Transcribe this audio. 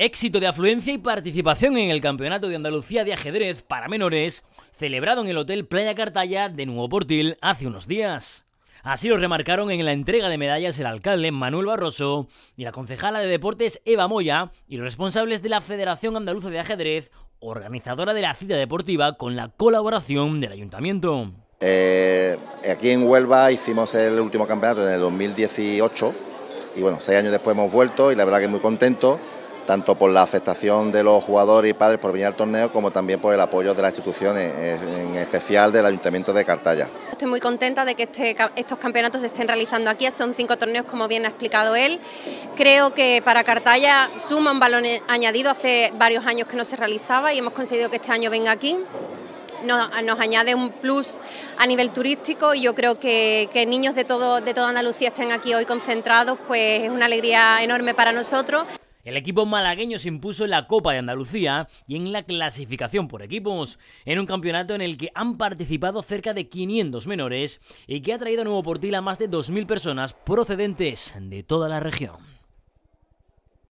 Éxito de afluencia y participación en el Campeonato de Andalucía de Ajedrez para menores, celebrado en el Hotel Playa Cartaya de Nuevo Portil hace unos días. Así lo remarcaron en la entrega de medallas el alcalde Manuel Barroso y la concejala de deportes Eva Moya y los responsables de la Federación Andaluza de Ajedrez, organizadora de la cita deportiva con la colaboración del ayuntamiento. Eh, aquí en Huelva hicimos el último campeonato en el 2018 y bueno, seis años después hemos vuelto y la verdad que muy contento tanto por la aceptación de los jugadores y padres por venir al torneo, como también por el apoyo de las instituciones, en especial del Ayuntamiento de Cartaya. Estoy muy contenta de que este estos campeonatos se estén realizando aquí, son cinco torneos como bien ha explicado él. Creo que para Cartaya suma un balón añadido, hace varios años que no se realizaba y hemos conseguido que este año venga aquí. Nos, añade un plus a nivel turístico y yo creo que, niños de, todo, de toda Andalucía estén aquí hoy concentrados, pues es una alegría enorme para nosotros. El equipo malagueño se impuso en la Copa de Andalucía y en la clasificación por equipos, en un campeonato en el que han participado cerca de 500 menores y que ha traído a Nuevo Portil a más de 2.000 personas procedentes de toda la región.